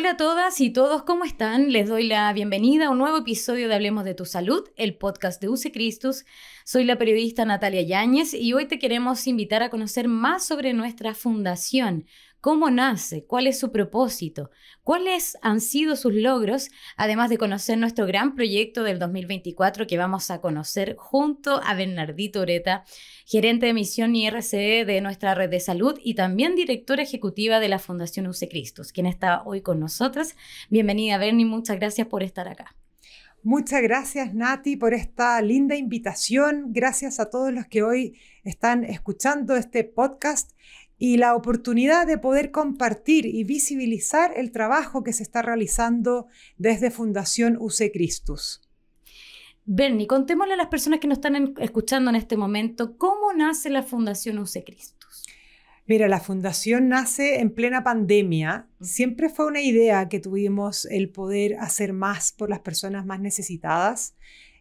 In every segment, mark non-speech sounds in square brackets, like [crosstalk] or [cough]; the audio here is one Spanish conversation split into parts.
Hola a todas y todos, ¿cómo están? Les doy la bienvenida a un nuevo episodio de Hablemos de tu Salud, el podcast de Use Cristus. Soy la periodista Natalia Yáñez y hoy te queremos invitar a conocer más sobre nuestra fundación, cómo nace, cuál es su propósito, cuáles han sido sus logros, además de conocer nuestro gran proyecto del 2024 que vamos a conocer junto a Bernardito Oreta, gerente de misión y RCE de nuestra red de salud y también directora ejecutiva de la Fundación UC quien está hoy con nosotras. Bienvenida, Berni, muchas gracias por estar acá. Muchas gracias Nati por esta linda invitación. Gracias a todos los que hoy están escuchando este podcast y la oportunidad de poder compartir y visibilizar el trabajo que se está realizando desde Fundación UC Cristus. Bernie, contémosle a las personas que nos están escuchando en este momento cómo nace la Fundación UC Cristus. Mira, la fundación nace en plena pandemia. Siempre fue una idea que tuvimos el poder hacer más por las personas más necesitadas.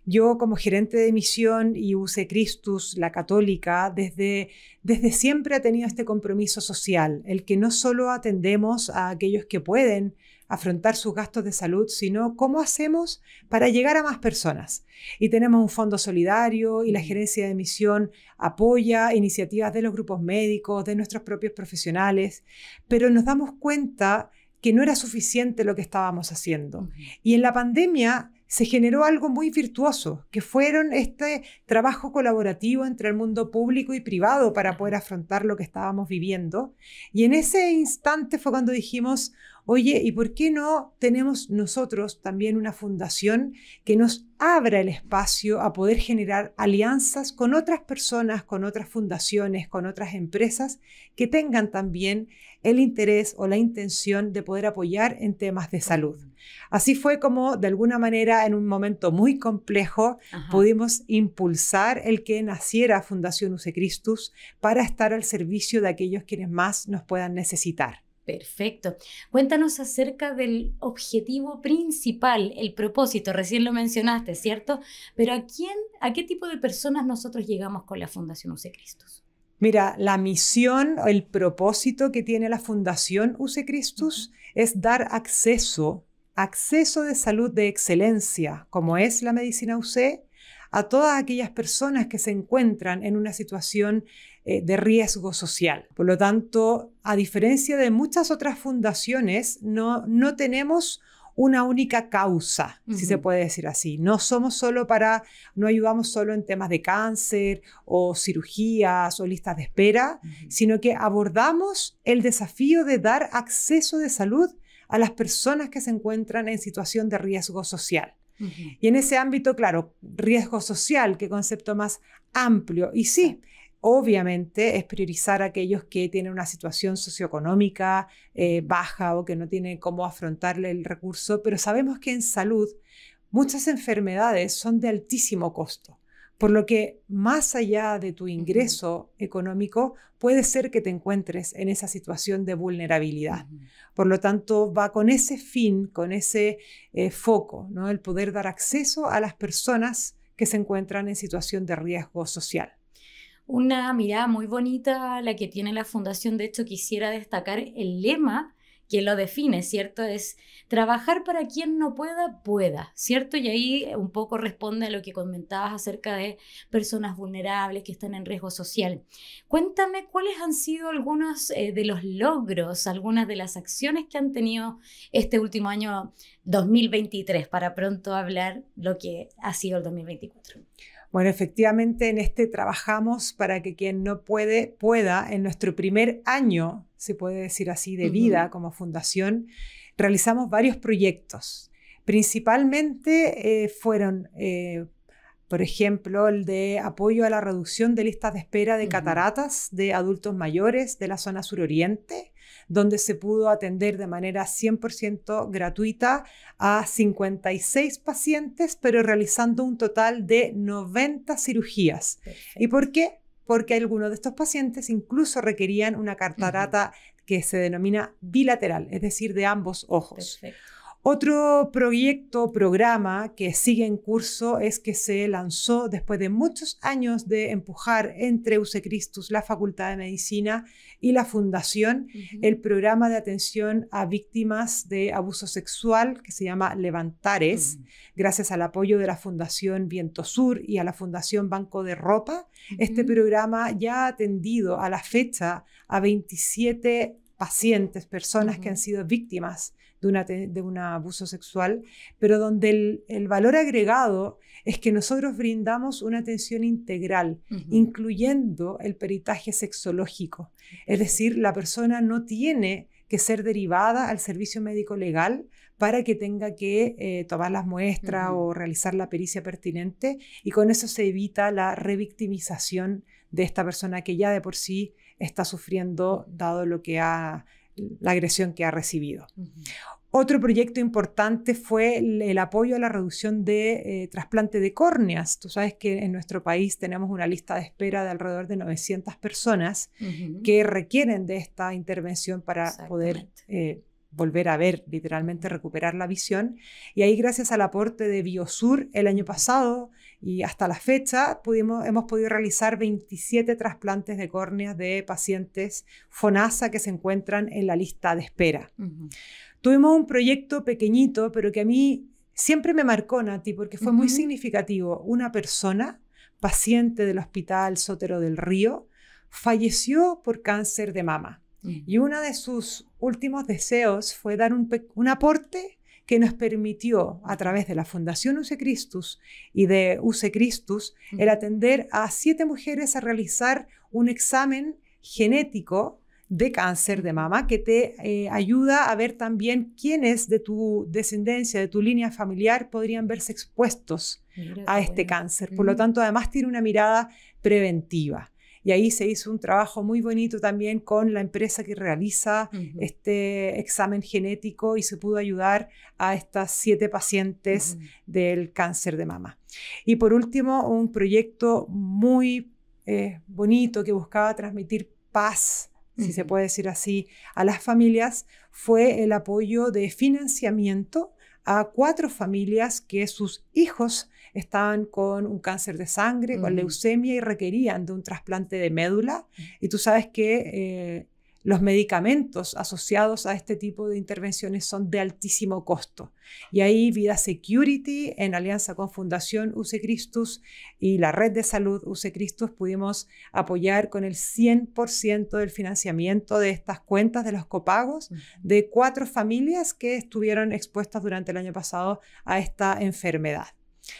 Yo como gerente de misión y use Christus, la católica, desde, desde siempre ha tenido este compromiso social, el que no solo atendemos a aquellos que pueden afrontar sus gastos de salud, sino cómo hacemos para llegar a más personas. Y tenemos un fondo solidario y la gerencia de misión apoya iniciativas de los grupos médicos, de nuestros propios profesionales, pero nos damos cuenta que no era suficiente lo que estábamos haciendo. Y en la pandemia se generó algo muy virtuoso, que fueron este trabajo colaborativo entre el mundo público y privado para poder afrontar lo que estábamos viviendo. Y en ese instante fue cuando dijimos, oye, ¿y por qué no tenemos nosotros también una fundación que nos abra el espacio a poder generar alianzas con otras personas, con otras fundaciones, con otras empresas que tengan también el interés o la intención de poder apoyar en temas de salud? Así fue como, de alguna manera, en un momento muy complejo, pudimos impulsar el que naciera Fundación Cristus para estar al servicio de aquellos quienes más nos puedan necesitar. Perfecto. Cuéntanos acerca del objetivo principal, el propósito. Recién lo mencionaste, ¿cierto? Pero ¿a quién, a qué tipo de personas nosotros llegamos con la Fundación Cristus? Mira, la misión, el propósito que tiene la Fundación use Cristus es dar acceso acceso de salud de excelencia, como es la medicina UC, a todas aquellas personas que se encuentran en una situación eh, de riesgo social. Por lo tanto, a diferencia de muchas otras fundaciones, no, no tenemos una única causa, si se puede decir así. No somos solo para, no ayudamos solo en temas de cáncer o cirugías o listas de espera, sino que abordamos el desafío de dar acceso de salud a las personas que se encuentran en situación de riesgo social. Y en ese ámbito, claro, riesgo social, qué concepto más amplio. Y sí, obviamente es priorizar a aquellos que tienen una situación socioeconómica eh, baja o que no tienen cómo afrontarle el recurso, pero sabemos que en salud muchas enfermedades son de altísimo costo. Por lo que más allá de tu ingreso económico, puede ser que te encuentres en esa situación de vulnerabilidad. Por lo tanto, va con ese fin, con ese eh, foco, ¿no? el poder dar acceso a las personas que se encuentran en situación de riesgo social. Una mirada muy bonita la que tiene la fundación, de hecho quisiera destacar el lema que lo define, ¿cierto? Es trabajar para quien no pueda, pueda, ¿cierto? Y ahí eh, un poco responde a lo que comentabas acerca de personas vulnerables que están en riesgo social. Cuéntame cuáles han sido algunos eh, de los logros, algunas de las acciones que han tenido este último año 2023 para pronto hablar lo que ha sido el 2024. Bueno, efectivamente en este trabajamos para que quien no puede pueda en nuestro primer año se puede decir así, de vida como fundación, realizamos varios proyectos. Principalmente eh, fueron, eh, por ejemplo, el de apoyo a la reducción de listas de espera de cataratas de adultos mayores de la zona suroriente, donde se pudo atender de manera 100% gratuita a 56 pacientes, pero realizando un total de 90 cirugías. ¿Y por qué? porque algunos de estos pacientes incluso requerían una cartarata que se denomina bilateral, es decir, de ambos ojos. Perfecto. Otro proyecto, programa que sigue en curso es que se lanzó después de muchos años de empujar entre Usecristus, la Facultad de Medicina y la Fundación, el programa de atención a víctimas de abuso sexual que se llama Levantares, gracias al apoyo de la Fundación Viento Sur y a la Fundación Banco de Ropa. Este programa ya ha atendido a la fecha a 27 pacientes, personas que han sido víctimas de, un abuso sexual, pero donde el, valor agregado es que nosotros brindamos una atención integral, incluyendo el peritaje sexológico. Es decir, la persona no tiene que ser derivada al servicio médico legal para que tenga que eh, tomar las muestras o realizar la pericia pertinente y con eso se evita la revictimización de esta persona que ya de por sí está sufriendo dado lo que ha la agresión que ha recibido. Otro proyecto importante fue el, apoyo a la reducción de eh, trasplante de córneas. Tú sabes que en nuestro país tenemos una lista de espera de alrededor de 900 personas que requieren de esta intervención para poder eh, volver a ver, literalmente recuperar la visión. Y ahí gracias al aporte de Biosur el año pasado y hasta la fecha hemos podido realizar 27 trasplantes de córneas de pacientes FONASA que se encuentran en la lista de espera. Tuvimos un proyecto pequeñito, pero que a mí siempre me marcó, Nati, porque fue muy significativo. Una persona, paciente del hospital Sotero del Río, falleció por cáncer de mama. Mm. Y uno de sus últimos deseos fue dar un, aporte que nos permitió, a través de la Fundación Use Christus y de Use Christus, el atender a siete mujeres a realizar un examen genético de cáncer de mama que te eh, ayuda a ver también quiénes de tu descendencia, de tu línea familiar, podrían verse expuestos a este cáncer. Por lo tanto, además tiene una mirada preventiva. Y ahí se hizo un trabajo muy bonito también con la empresa que realiza este examen genético y se pudo ayudar a estas siete pacientes del cáncer de mama. Y por último, un proyecto muy eh, bonito que buscaba transmitir paz si se puede decir así, a las familias fue el apoyo de financiamiento a cuatro familias que sus hijos estaban con un cáncer de sangre, con leucemia y requerían de un trasplante de médula. Mm. Y tú sabes que eh, los medicamentos asociados a este tipo de intervenciones son de altísimo costo. Y ahí Vida Security, en alianza con Fundación UC y la Red de Salud UC pudimos apoyar con el 100% del financiamiento de estas cuentas de los copagos de cuatro familias que estuvieron expuestas durante el año pasado a esta enfermedad.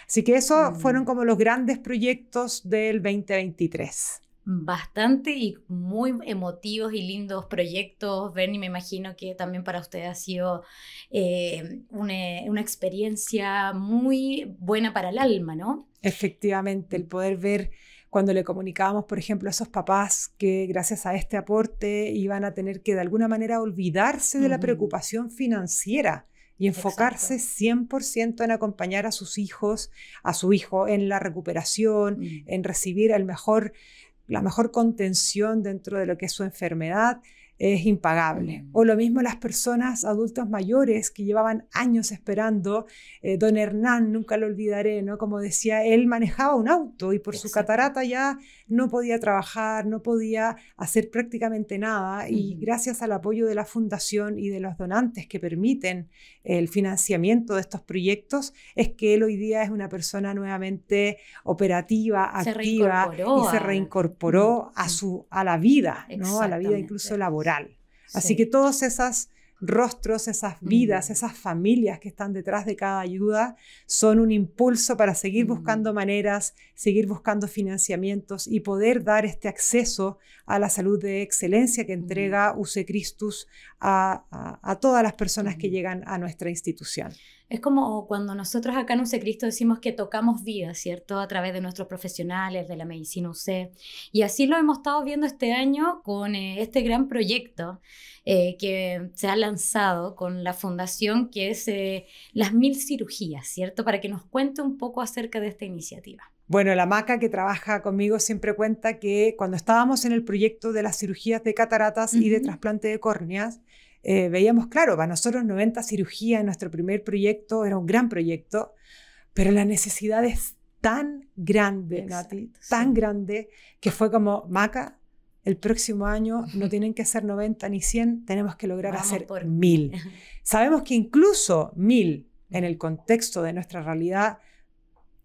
Así que esos fueron como los grandes proyectos del 2023 bastante y muy emotivos y lindos proyectos. Ven, me imagino que también para usted ha sido eh, una, experiencia muy buena para el alma, ¿no? Efectivamente, el poder ver cuando le comunicábamos, por ejemplo, a esos papás que gracias a este aporte iban a tener que de alguna manera olvidarse de la preocupación financiera y enfocarse 100% en acompañar a sus hijos, a su hijo en la recuperación, mm. en recibir el mejor la mejor contención dentro de lo que es su enfermedad, es impagable. Mm. O lo mismo las personas adultas mayores que llevaban años esperando. Eh, don Hernán, nunca lo olvidaré, ¿no? Como decía, él manejaba un auto y por su catarata ya no podía trabajar, no podía hacer prácticamente nada. Y gracias al apoyo de la fundación y de los donantes que permiten el financiamiento de estos proyectos, es que él hoy día es una persona nuevamente operativa, activa y se reincorporó a, su, a la vida, ¿no? A la vida incluso laboral Así que todos esos rostros, esas vidas, esas familias que están detrás de cada ayuda son un impulso para seguir buscando maneras, seguir buscando financiamientos y poder dar este acceso a la salud de excelencia que entrega UC Christus a todas las personas que llegan a nuestra institución. Es como cuando nosotros acá en UC Cristo decimos que tocamos vida, ¿cierto? A través de nuestros profesionales, de la medicina UC. Y así lo hemos estado viendo este año con eh, este gran proyecto eh, que se ha lanzado con la fundación, que es eh, Las Mil Cirugías, ¿cierto? Para que nos cuente un poco acerca de esta iniciativa. Bueno, la maca que trabaja conmigo siempre cuenta que cuando estábamos en el proyecto de las cirugías de cataratas y de trasplante de córneas, eh, veíamos, claro, para nosotros 90 cirugías, en nuestro primer proyecto era un gran proyecto, pero la necesidad es tan grande, tan grande, que fue como, Maca, el próximo año no [laughs] tienen que ser 90 ni 100, tenemos que lograr hacer por... mil. Sabemos que incluso mil, en el contexto de nuestra realidad,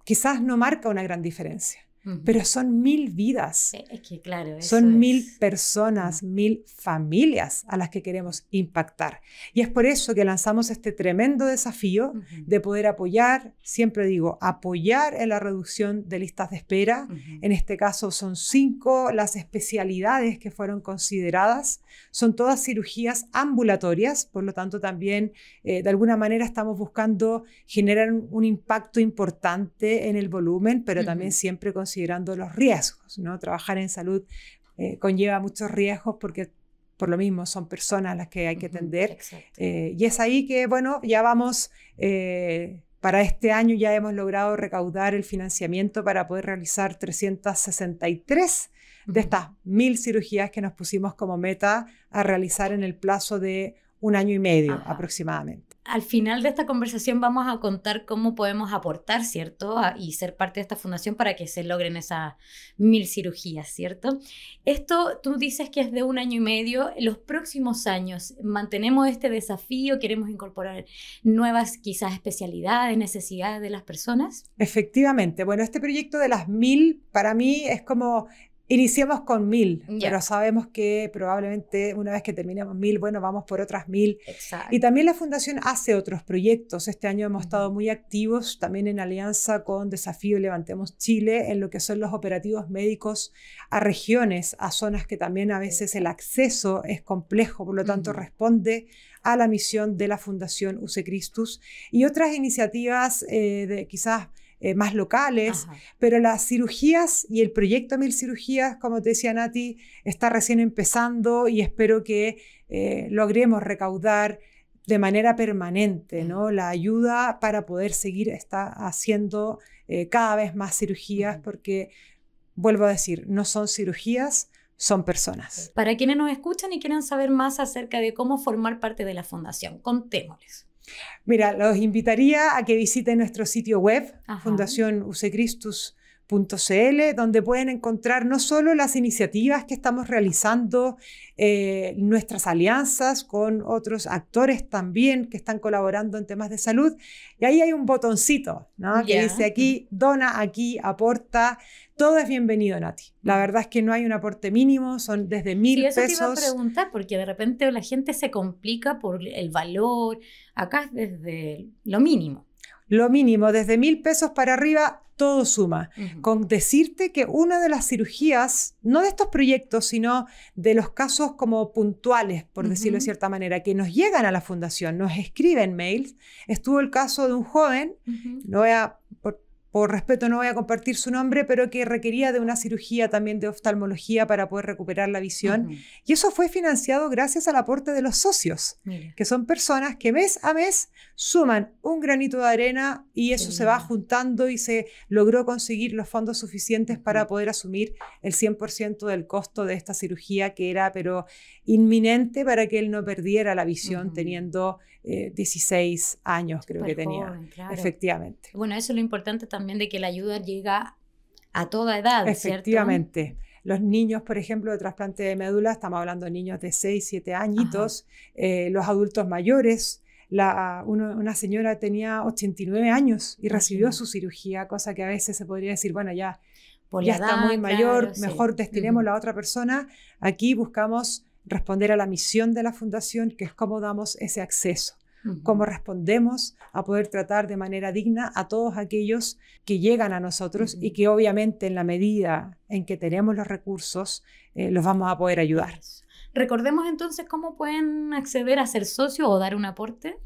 quizás no marca una gran diferencia pero son mil vidas. Eh, claro. son mil personas, mil familias a las que queremos impactar. Y es por eso que lanzamos este tremendo desafío de poder apoyar, siempre digo, apoyar en la reducción de listas de espera. En este caso son cinco las especialidades que fueron consideradas. Son todas cirugías ambulatorias, por lo tanto también eh, de alguna manera estamos buscando generar un, un impacto importante en el volumen, pero también siempre con considerando los riesgos. ¿no? Trabajar en salud eh, conlleva muchos riesgos porque por lo mismo son personas las que hay que atender. Eh, y es ahí que, bueno, ya vamos, eh, para este año ya hemos logrado recaudar el financiamiento para poder realizar 363 de estas mil cirugías que nos pusimos como meta a realizar en el plazo de un año y medio aproximadamente. Al final de esta conversación vamos a contar cómo podemos aportar, ¿cierto? y ser parte de esta fundación para que se logren esas mil cirugías, ¿cierto? Esto tú dices que es de un año y medio. Los próximos años mantenemos este desafío, queremos incorporar nuevas quizás especialidades, necesidades de las personas. Efectivamente. Bueno, este proyecto de las mil para mí es como Iniciamos con mil, pero sabemos que probablemente una vez que terminemos mil, bueno, vamos por otras mil. Y también la Fundación hace otros proyectos. Este año hemos estado muy activos también en alianza con Desafío Levantemos Chile en lo que son los operativos médicos a regiones, a zonas que también a veces el acceso es complejo, por lo tanto responde a la misión de la Fundación Use Christus y otras iniciativas eh, de quizás eh, más locales, pero las cirugías y el proyecto Mil Cirugías, como te decía Nati, está recién empezando y espero que eh, logremos recaudar de manera permanente ¿no? la ayuda para poder seguir está haciendo eh, cada vez más cirugías porque, vuelvo a decir, no son cirugías, son personas. Para quienes nos escuchan y quieren saber más acerca de cómo formar parte de la fundación, contémosles. Mira, los invitaría a que visiten nuestro sitio web, Fundación Usecristus .cl, donde pueden encontrar no solo las iniciativas que estamos realizando, eh, nuestras alianzas con otros actores también que están colaborando en temas de salud. Y ahí hay un botoncito que dice aquí, dona, aquí, aporta. Todo es bienvenido, Nati. La verdad es que no hay un aporte mínimo, son desde mil sí, eso Te iba a preguntar, porque de repente la gente se complica por el valor. Acá es desde lo mínimo. Lo mínimo, desde mil pesos para arriba, todo suma. Con decirte que una de las cirugías, no de estos proyectos, sino de los casos como puntuales, por decirlo de cierta manera, que nos llegan a la fundación, nos escriben mails, estuvo el caso de un joven, no voy a, por respeto no voy a compartir su nombre, pero que requería de una cirugía también de oftalmología para poder recuperar la visión. Y eso fue financiado gracias al aporte de los socios, que son personas que mes a mes suman un granito de arena y eso se va juntando y se logró conseguir los fondos suficientes para poder asumir el 100% del costo de esta cirugía que era pero inminente para que él no perdiera la visión teniendo 16 eh, años creo que tenía, efectivamente. Bueno, eso es lo importante también de que la ayuda llega a toda edad, Efectivamente. Los niños, por ejemplo, de trasplante de médula, estamos hablando de niños de 6, 7 añitos, eh, los adultos mayores, la, una señora tenía 89 años y recibió su cirugía, cosa que a veces se podría decir, bueno, ya, está muy mayor, mejor sí. a la otra persona. Aquí buscamos responder a la misión de la fundación, que es cómo damos ese acceso, cómo respondemos a poder tratar de manera digna a todos aquellos que llegan a nosotros y que obviamente en la medida en que tenemos los recursos eh, los vamos a poder ayudar. Recordemos entonces cómo pueden acceder a ser socio o dar un aporte.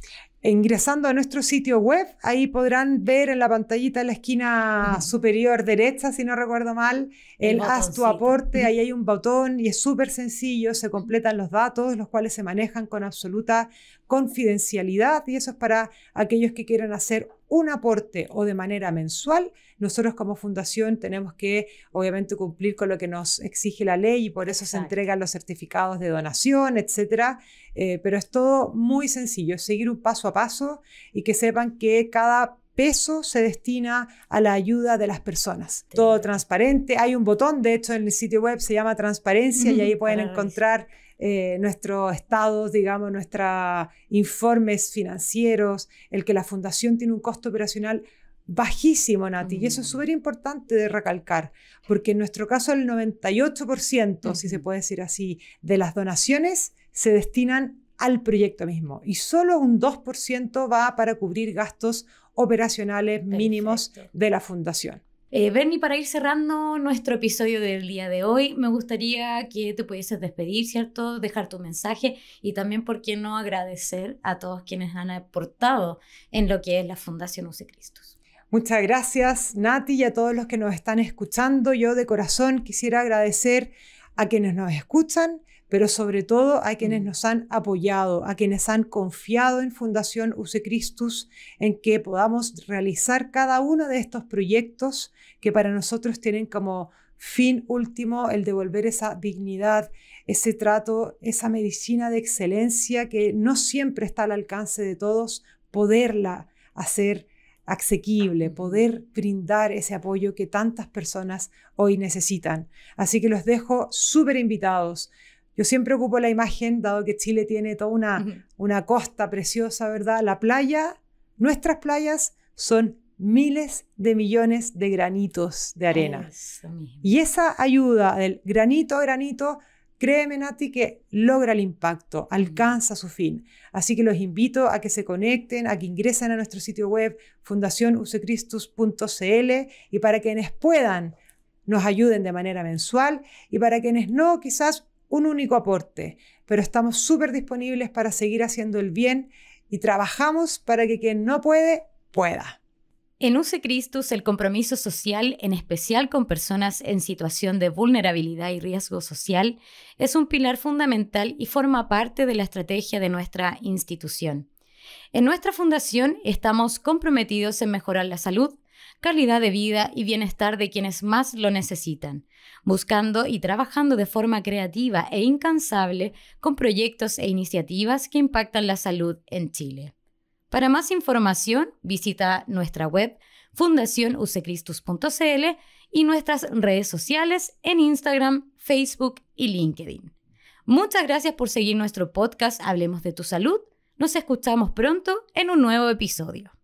E ingresando a nuestro sitio web, ahí podrán ver en la pantallita en la esquina superior derecha, si no recuerdo mal, el, haz tu aporte, ahí hay un botón y es súper sencillo, se completan los datos, los cuales se manejan con absoluta confidencialidad y eso es para aquellos que quieran hacer un aporte o de manera mensual, nosotros como fundación tenemos que obviamente cumplir con lo que nos exige la ley y por eso se entregan los certificados de donación, etcétera. Eh, pero es todo muy sencillo, seguir un paso a paso y que sepan que cada peso se destina a la ayuda de las personas. Todo transparente. Hay un botón, de hecho, en el sitio web se llama transparencia y ahí [laughs] pueden encontrar nuestro eh, nuestros estados, digamos, nuestros informes financieros, el que la fundación tiene un costo operacional bajísimo, Nati, y eso es mm. súper importante de recalcar, porque en nuestro caso el 98%, si se puede decir así, de las donaciones se destinan al proyecto mismo y solo un 2% va para cubrir gastos operacionales mínimos de la fundación. Eh, Bernie, para ir cerrando nuestro episodio del día de hoy, me gustaría que te pudieses despedir, ¿cierto? Dejar tu mensaje y también, ¿por qué no agradecer a todos quienes han aportado en lo que es la Fundación Use Cristus. Muchas gracias, Nati, y a todos los que nos están escuchando. Yo de corazón quisiera agradecer a quienes nos escuchan, pero sobre todo a quienes mm. nos han apoyado, a quienes han confiado en Fundación Use Christus, en que podamos realizar cada uno de estos proyectos que para nosotros tienen como fin último el devolver esa dignidad, ese trato, esa medicina de excelencia que no siempre está al alcance de todos, poderla hacer asequible, mm. poder brindar ese apoyo que tantas personas hoy necesitan. Así que los dejo súper invitados yo siempre ocupo la imagen, dado que Chile tiene toda una, una costa preciosa, ¿verdad? La playa, nuestras playas son miles de millones de granitos de arena. Y esa ayuda del granito a granito, créeme Nati, que logra el impacto, alcanza su fin. Así que los invito a que se conecten, a que ingresen a nuestro sitio web fundacionusecristus.cl y para quienes puedan, nos ayuden de manera mensual y para quienes no, quizás un único aporte, pero estamos súper disponibles para seguir haciendo el bien y trabajamos para que quien no puede, pueda. En Use Christus, el compromiso social, en especial con personas en situación de vulnerabilidad y riesgo social, es un pilar fundamental y forma parte de la estrategia de nuestra institución. En nuestra fundación estamos comprometidos en mejorar la salud, calidad de vida y bienestar de quienes más lo necesitan, buscando y trabajando de forma creativa e incansable con proyectos e iniciativas que impactan la salud en Chile. Para más información, visita nuestra web fundacionucecristus.cl y nuestras redes sociales en Instagram, Facebook y LinkedIn. Muchas gracias por seguir nuestro podcast Hablemos de tu Salud. Nos escuchamos pronto en un nuevo episodio.